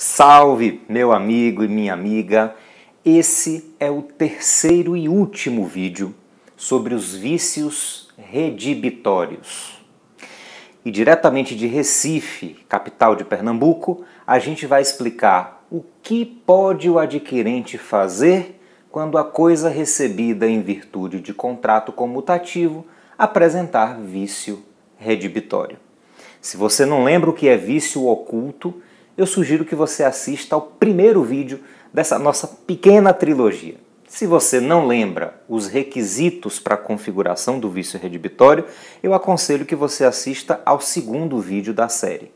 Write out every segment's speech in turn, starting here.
Salve, meu amigo e minha amiga! Esse é o terceiro e último vídeo sobre os vícios redibitórios. E diretamente de Recife, capital de Pernambuco, a gente vai explicar o que pode o adquirente fazer quando a coisa recebida em virtude de contrato comutativo apresentar vício redibitório. Se você não lembra o que é vício oculto, eu sugiro que você assista ao primeiro vídeo dessa nossa pequena trilogia. Se você não lembra os requisitos para a configuração do vício redibitório, eu aconselho que você assista ao segundo vídeo da série.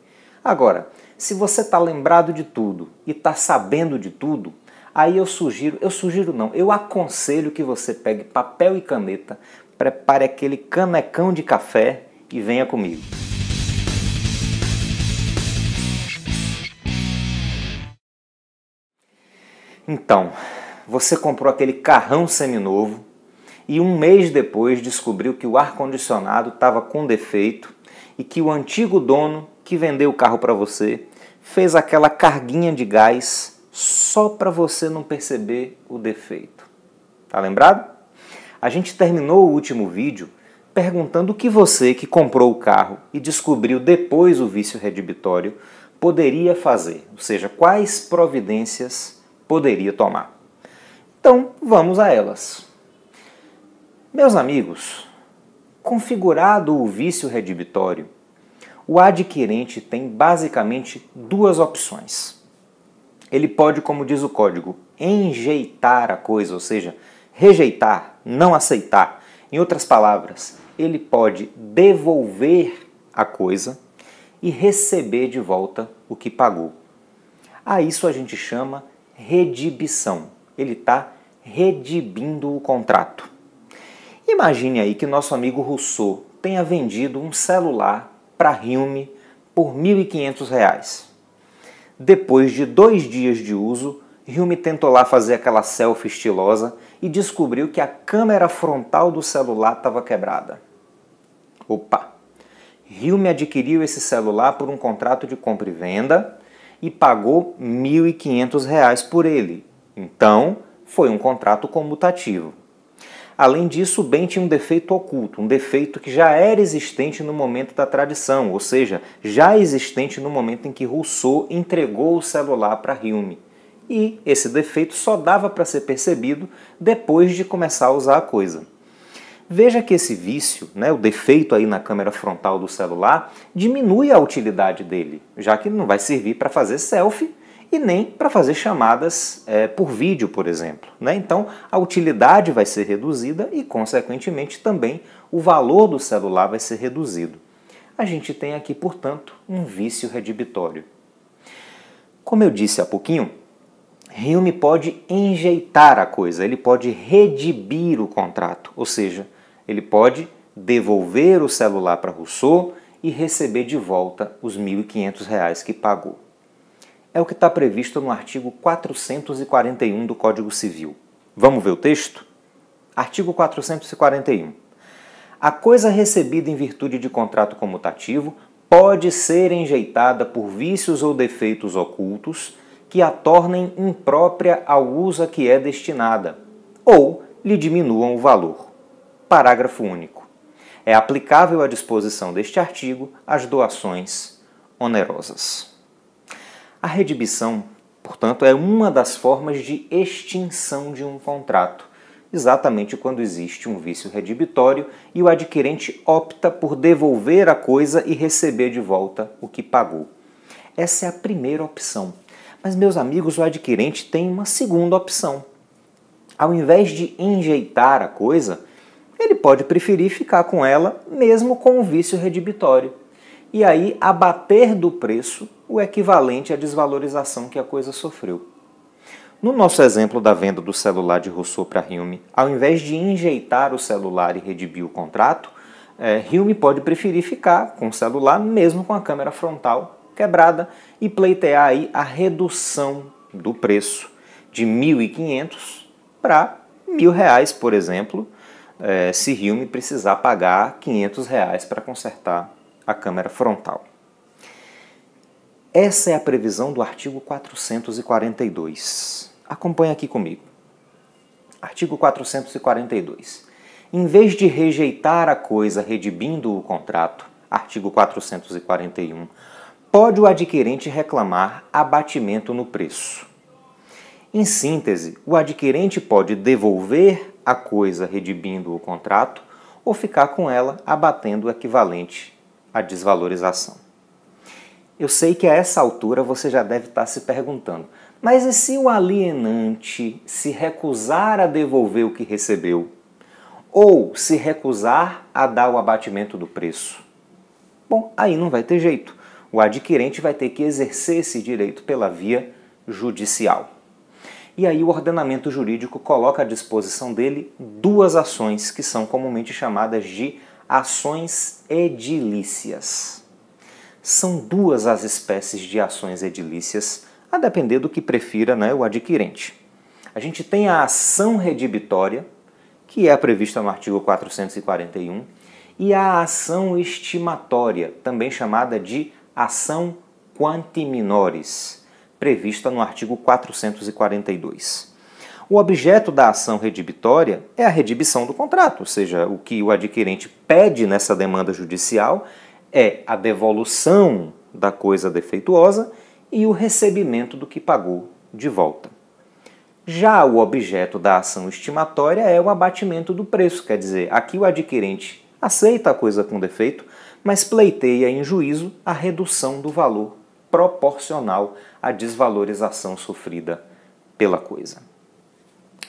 Agora, se você está lembrado de tudo e está sabendo de tudo, aí eu sugiro, eu sugiro não, eu aconselho que você pegue papel e caneta, prepare aquele canecão de café e venha comigo. Então, você comprou aquele carrão seminovo e um mês depois descobriu que o ar-condicionado estava com defeito e que o antigo dono que vendeu o carro para você fez aquela carguinha de gás só para você não perceber o defeito. Tá lembrado? A gente terminou o último vídeo perguntando o que você que comprou o carro e descobriu depois o vício redibitório poderia fazer, ou seja, quais providências poderia tomar. Então, vamos a elas. Meus amigos, configurado o vício redibitório, o adquirente tem basicamente duas opções. Ele pode, como diz o código, enjeitar a coisa, ou seja, rejeitar, não aceitar. Em outras palavras, ele pode devolver a coisa e receber de volta o que pagou. A isso a gente chama redibição. Ele está redibindo o contrato. Imagine aí que nosso amigo Rousseau tenha vendido um celular para Hilme por R$ 1.500. Depois de dois dias de uso, Hilme tentou lá fazer aquela selfie estilosa e descobriu que a câmera frontal do celular estava quebrada. Opa! Hilme adquiriu esse celular por um contrato de compra e venda e pagou R$ 1.500 por ele. Então, foi um contrato comutativo. Além disso, o bem tinha um defeito oculto, um defeito que já era existente no momento da tradição, ou seja, já existente no momento em que Rousseau entregou o celular para Hume. E esse defeito só dava para ser percebido depois de começar a usar a coisa. Veja que esse vício, né, o defeito aí na câmera frontal do celular, diminui a utilidade dele, já que não vai servir para fazer selfie e nem para fazer chamadas é, por vídeo, por exemplo. Né? Então, a utilidade vai ser reduzida e, consequentemente, também o valor do celular vai ser reduzido. A gente tem aqui, portanto, um vício redibitório. Como eu disse há pouquinho, Hume pode enjeitar a coisa, ele pode redibir o contrato, ou seja, ele pode devolver o celular para Rousseau e receber de volta os R$ 1.500 que pagou. É o que está previsto no artigo 441 do Código Civil. Vamos ver o texto? Artigo 441. A coisa recebida em virtude de contrato comutativo pode ser enjeitada por vícios ou defeitos ocultos que a tornem imprópria ao uso a que é destinada, ou lhe diminuam o valor. Parágrafo único. É aplicável à disposição deste artigo as doações onerosas. A redibição, portanto, é uma das formas de extinção de um contrato, exatamente quando existe um vício redibitório e o adquirente opta por devolver a coisa e receber de volta o que pagou. Essa é a primeira opção, mas, meus amigos, o adquirente tem uma segunda opção. Ao invés de enjeitar a coisa, ele pode preferir ficar com ela mesmo com o vício redibitório. E aí abater do preço o equivalente à desvalorização que a coisa sofreu. No nosso exemplo da venda do celular de Rousseau para Hilme, ao invés de enjeitar o celular e redibir o contrato, é, eh, Hilme pode preferir ficar com o celular mesmo com a câmera frontal quebrada e pleitear aí a redução do preço de 1.500 para mil reais, por exemplo, eh, se Hilme precisar pagar 500 reais para consertar a câmera frontal. Essa é a previsão do artigo 442. Acompanhe aqui comigo. Artigo 442. Em vez de rejeitar a coisa redibindo o contrato, artigo 441, pode o adquirente reclamar abatimento no preço. Em síntese, o adquirente pode devolver a coisa redibindo o contrato ou ficar com ela abatendo o equivalente à desvalorização. Eu sei que a essa altura você já deve estar se perguntando, mas e se o alienante se recusar a devolver o que recebeu? Ou se recusar a dar o abatimento do preço? Bom, aí não vai ter jeito o adquirente vai ter que exercer esse direito pela via judicial. E aí o ordenamento jurídico coloca à disposição dele duas ações que são comumente chamadas de ações edilícias. São duas as espécies de ações edilícias, a depender do que prefira né, o adquirente. A gente tem a ação redibitória, que é prevista no artigo 441, e a ação estimatória, também chamada de ação quanti minores, prevista no artigo 442. O objeto da ação redibitória é a redibição do contrato, ou seja, o que o adquirente pede nessa demanda judicial é a devolução da coisa defeituosa e o recebimento do que pagou de volta. Já o objeto da ação estimatória é o abatimento do preço, quer dizer, aqui o adquirente aceita a coisa com defeito, mas pleiteia em juízo a redução do valor proporcional à desvalorização sofrida pela coisa.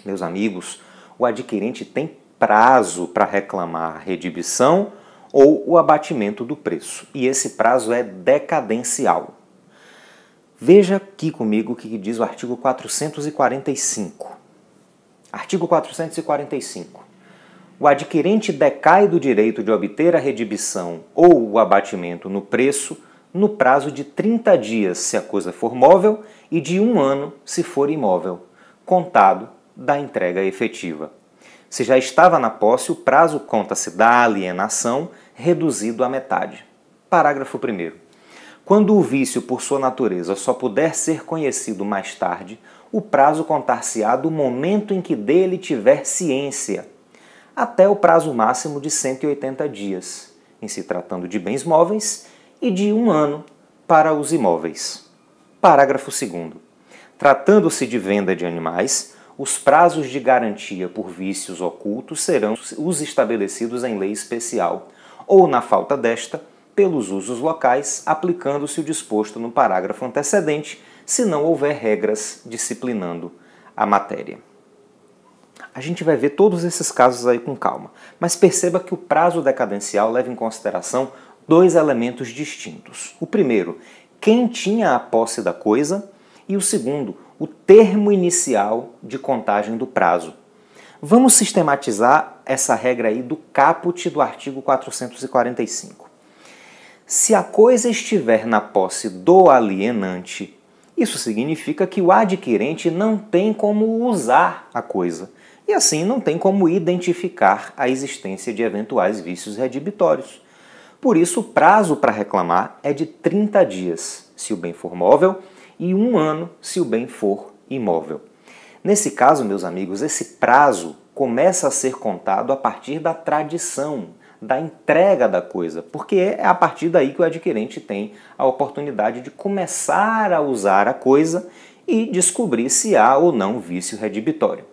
Meus amigos, o adquirente tem prazo para reclamar a redibição ou o abatimento do preço, e esse prazo é decadencial. Veja aqui comigo o que diz o artigo 445. Artigo 445 o adquirente decai do direito de obter a redibição ou o abatimento no preço no prazo de 30 dias se a coisa for móvel e de um ano se for imóvel, contado da entrega efetiva. Se já estava na posse, o prazo conta-se da alienação reduzido à metade. Parágrafo 1. Quando o vício, por sua natureza, só puder ser conhecido mais tarde, o prazo contar-se-á do momento em que dele tiver ciência, até o prazo máximo de 180 dias, em se tratando de bens móveis, e de um ano para os imóveis. Parágrafo 2. Tratando-se de venda de animais, os prazos de garantia por vícios ocultos serão os estabelecidos em lei especial, ou, na falta desta, pelos usos locais, aplicando-se o disposto no parágrafo antecedente, se não houver regras disciplinando a matéria. A gente vai ver todos esses casos aí com calma, mas perceba que o prazo decadencial leva em consideração dois elementos distintos. O primeiro, quem tinha a posse da coisa, e o segundo, o termo inicial de contagem do prazo. Vamos sistematizar essa regra aí do caput do artigo 445. Se a coisa estiver na posse do alienante, isso significa que o adquirente não tem como usar a coisa e assim não tem como identificar a existência de eventuais vícios redibitórios. Por isso, o prazo para reclamar é de 30 dias, se o bem for móvel, e um ano se o bem for imóvel. Nesse caso, meus amigos, esse prazo começa a ser contado a partir da tradição, da entrega da coisa, porque é a partir daí que o adquirente tem a oportunidade de começar a usar a coisa e descobrir se há ou não vício redibitório.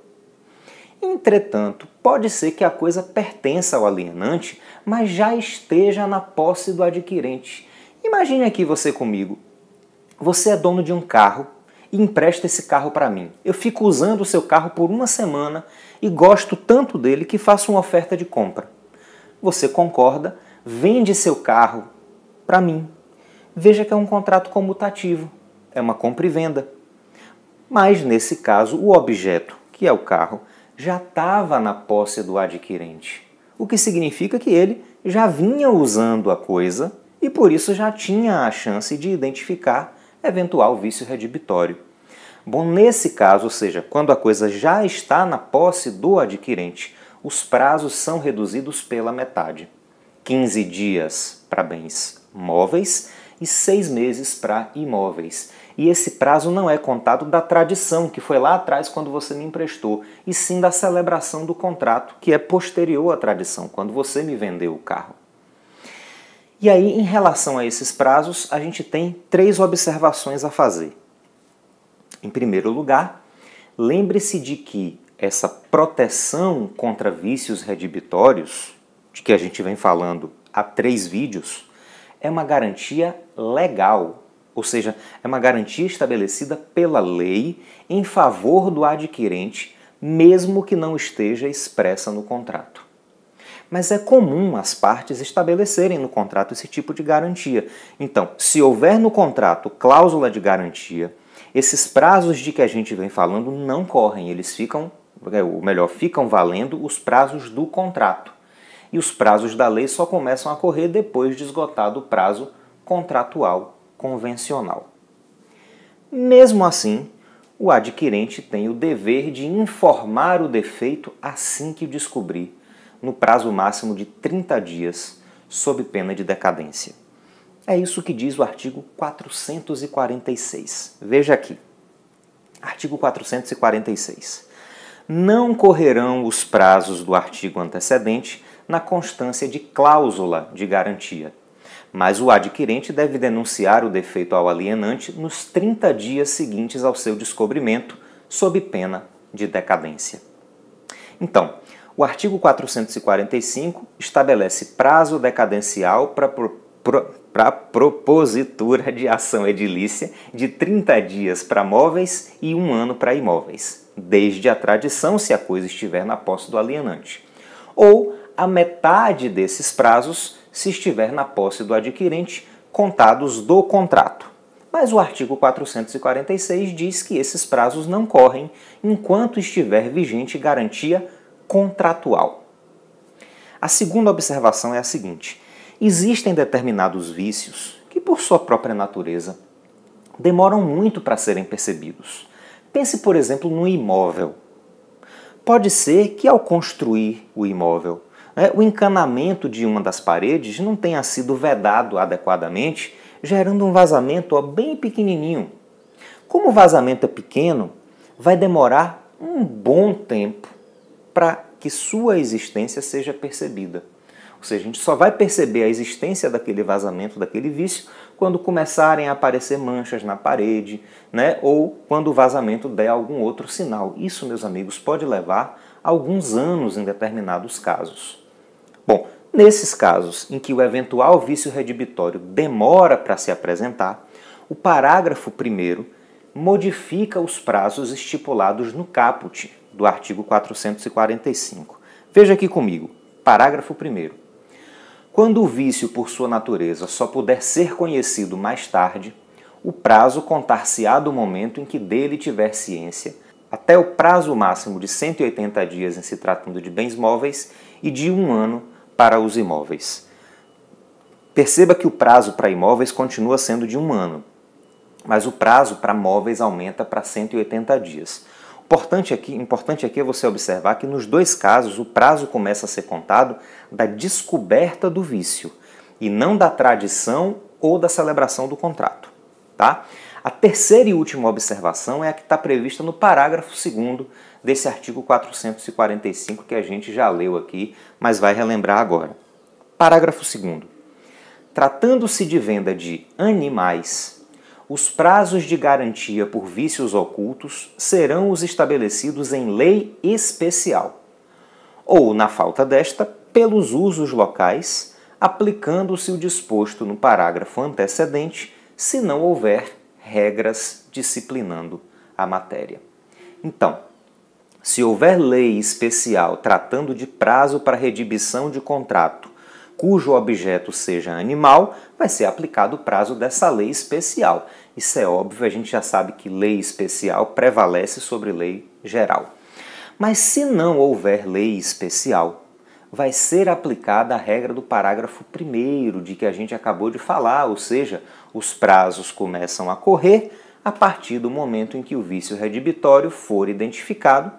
Entretanto, pode ser que a coisa pertença ao alienante, mas já esteja na posse do adquirente. Imagine aqui você comigo. Você é dono de um carro e empresta esse carro para mim. Eu fico usando o seu carro por uma semana e gosto tanto dele que faço uma oferta de compra. Você concorda, vende seu carro para mim. Veja que é um contrato comutativo, é uma compra e venda. Mas nesse caso, o objeto, que é o carro, já estava na posse do adquirente, o que significa que ele já vinha usando a coisa e por isso já tinha a chance de identificar eventual vício redibitório. Bom, nesse caso, ou seja, quando a coisa já está na posse do adquirente, os prazos são reduzidos pela metade: 15 dias para bens móveis e 6 meses para imóveis. E esse prazo não é contado da tradição, que foi lá atrás quando você me emprestou, e sim da celebração do contrato, que é posterior à tradição, quando você me vendeu o carro. E aí, em relação a esses prazos, a gente tem três observações a fazer. Em primeiro lugar, lembre-se de que essa proteção contra vícios redibitórios, de que a gente vem falando há três vídeos, é uma garantia legal, ou seja, é uma garantia estabelecida pela lei em favor do adquirente, mesmo que não esteja expressa no contrato. Mas é comum as partes estabelecerem no contrato esse tipo de garantia. Então, se houver no contrato cláusula de garantia, esses prazos de que a gente vem falando não correm, eles ficam, é, ou melhor, ficam valendo os prazos do contrato. E os prazos da lei só começam a correr depois de esgotado o prazo contratual convencional. Mesmo assim, o adquirente tem o dever de informar o defeito assim que o descobrir, no prazo máximo de 30 dias, sob pena de decadência. É isso que diz o artigo 446. Veja aqui. Artigo 446. Não correrão os prazos do artigo antecedente na constância de cláusula de garantia, mas o adquirente deve denunciar o defeito ao alienante nos 30 dias seguintes ao seu descobrimento, sob pena de decadência. Então, o artigo 445 estabelece prazo decadencial para pro, pro, propositura de ação edilícia de 30 dias para móveis e um ano para imóveis, desde a tradição se a coisa estiver na posse do alienante, ou a metade desses prazos se estiver na posse do adquirente, contados do contrato. Mas o artigo 446 diz que esses prazos não correm enquanto estiver vigente garantia contratual. A segunda observação é a seguinte: existem determinados vícios que, por sua própria natureza, demoram muito para serem percebidos. Pense, por exemplo, no imóvel. Pode ser que, ao construir o imóvel, é, o encanamento de uma das paredes não tenha sido vedado adequadamente, gerando um vazamento bem pequenininho. Como o vazamento é pequeno, vai demorar um bom tempo para que sua existência seja percebida. Ou seja, a gente só vai perceber a existência daquele vazamento, daquele vício, quando começarem a aparecer manchas na parede, né? ou quando o vazamento der algum outro sinal. Isso, meus amigos, pode levar alguns anos em determinados casos. Bom, nesses casos em que o eventual vício redibitório demora para se apresentar, o parágrafo 1 modifica os prazos estipulados no caput do artigo 445. Veja aqui comigo, parágrafo 1. Quando o vício, por sua natureza, só puder ser conhecido mais tarde, o prazo contar-se-á do momento em que dele tiver ciência, até o prazo máximo de 180 dias em se tratando de bens móveis e de um ano para os imóveis. Perceba que o prazo para imóveis continua sendo de um ano, mas o prazo para móveis aumenta para 180 dias. Importante aqui, importante aqui é você observar que nos dois casos o prazo começa a ser contado da descoberta do vício e não da tradição ou da celebração do contrato. Tá? A terceira e última observação é a que está prevista no parágrafo 2 desse artigo 445 que a gente já leu aqui, mas vai relembrar agora. Parágrafo 2. Tratando-se de venda de animais, os prazos de garantia por vícios ocultos serão os estabelecidos em lei especial, ou, na falta desta, pelos usos locais, aplicando-se o disposto no parágrafo antecedente, se não houver regras disciplinando a matéria. Então, se houver lei especial tratando de prazo para redibição de contrato cujo objeto seja animal, vai ser aplicado o prazo dessa lei especial. Isso é óbvio, a gente já sabe que lei especial prevalece sobre lei geral. Mas se não houver lei especial, vai ser aplicada a regra do parágrafo 1 de que a gente acabou de falar, ou seja, os prazos começam a correr a partir do momento em que o vício redibitório for identificado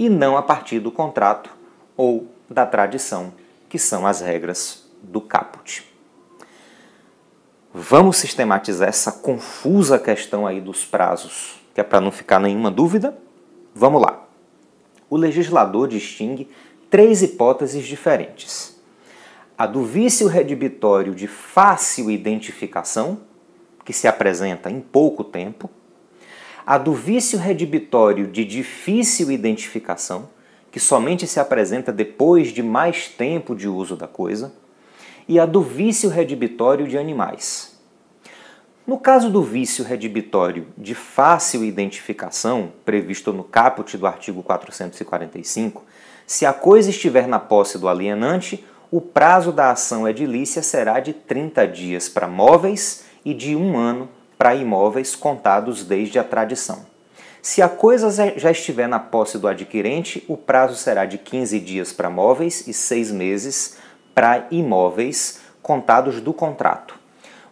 e não a partir do contrato ou da tradição, que são as regras do caput. Vamos sistematizar essa confusa questão aí dos prazos, que é para não ficar nenhuma dúvida? Vamos lá. O legislador distingue três hipóteses diferentes: a do vício redibitório de fácil identificação, que se apresenta em pouco tempo, a do vício redibitório de difícil identificação, que somente se apresenta depois de mais tempo de uso da coisa, e a do vício redibitório de animais. No caso do vício redibitório de fácil identificação, previsto no caput do artigo 445, se a coisa estiver na posse do alienante, o prazo da ação edilícia será de 30 dias para móveis e de um ano para imóveis contados desde a tradição. Se a coisa já estiver na posse do adquirente, o prazo será de 15 dias para móveis e 6 meses para imóveis contados do contrato.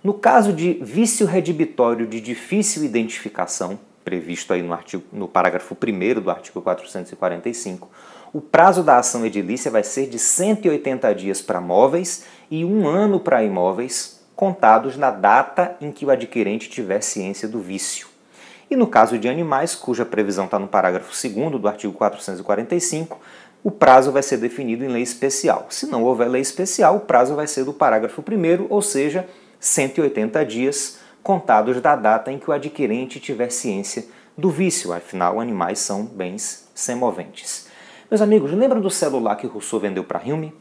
No caso de vício redibitório de difícil identificação, previsto aí no, artigo, no parágrafo 1 do artigo 445, o prazo da ação edilícia vai ser de 180 dias para móveis e um ano para imóveis contados na data em que o adquirente tiver ciência do vício. E no caso de animais, cuja previsão está no parágrafo 2 do artigo 445, o prazo vai ser definido em lei especial. Se não houver lei especial, o prazo vai ser do parágrafo 1, ou seja, 180 dias contados da data em que o adquirente tiver ciência do vício, afinal, animais são bens semoventes. Meus amigos, lembra do celular que Rousseau vendeu para Hume?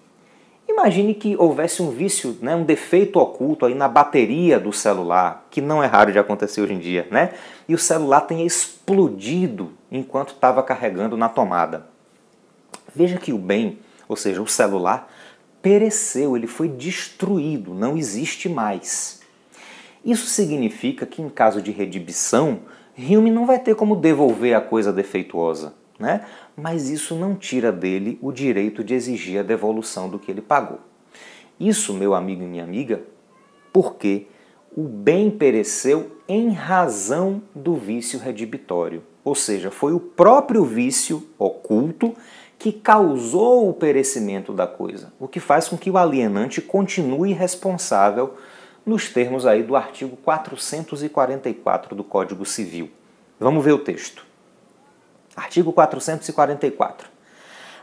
Imagine que houvesse um vício, né, um defeito oculto aí na bateria do celular, que não é raro de acontecer hoje em dia, né? E o celular tenha explodido enquanto estava carregando na tomada. Veja que o bem, ou seja, o celular, pereceu, ele foi destruído, não existe mais. Isso significa que em caso de redibição, Hume não vai ter como devolver a coisa defeituosa né? mas isso não tira dele o direito de exigir a devolução do que ele pagou. Isso, meu amigo e minha amiga, porque o bem pereceu em razão do vício redibitório, ou seja, foi o próprio vício oculto que causou o perecimento da coisa, o que faz com que o alienante continue responsável nos termos aí do artigo 444 do Código Civil. Vamos ver o texto. Artigo 444.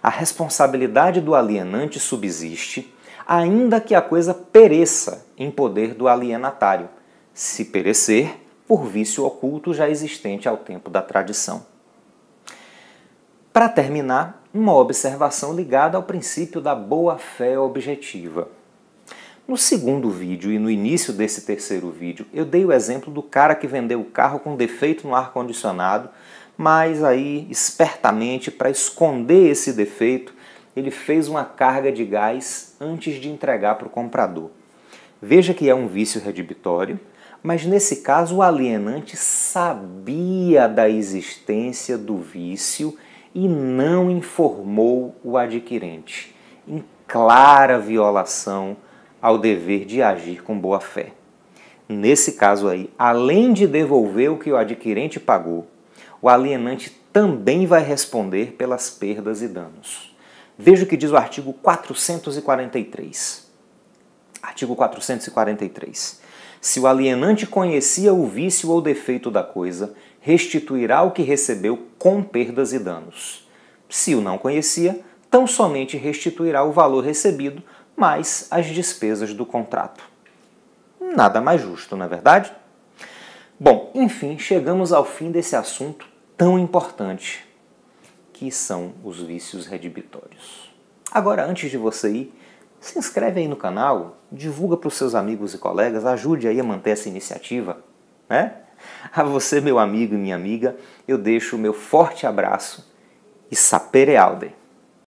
A responsabilidade do alienante subsiste, ainda que a coisa pereça em poder do alienatário, se perecer por vício oculto já existente ao tempo da tradição. Para terminar, uma observação ligada ao princípio da boa-fé objetiva. No segundo vídeo e no início desse terceiro vídeo, eu dei o exemplo do cara que vendeu o carro com defeito no ar-condicionado mas aí espertamente para esconder esse defeito, ele fez uma carga de gás antes de entregar para o comprador. Veja que é um vício redibitório, mas nesse caso o alienante sabia da existência do vício e não informou o adquirente, em clara violação ao dever de agir com boa fé. Nesse caso aí, além de devolver o que o adquirente pagou o alienante também vai responder pelas perdas e danos. Veja o que diz o artigo 443. Artigo 443. Se o alienante conhecia o vício ou defeito da coisa, restituirá o que recebeu com perdas e danos. Se o não conhecia, tão somente restituirá o valor recebido mais as despesas do contrato. Nada mais justo, na é verdade? Bom, enfim, chegamos ao fim desse assunto tão importante que são os vícios redibitórios. Agora, antes de você ir, se inscreve aí no canal, divulga para os seus amigos e colegas, ajude aí a manter essa iniciativa, né? A você, meu amigo e minha amiga, eu deixo o meu forte abraço e sapere aude.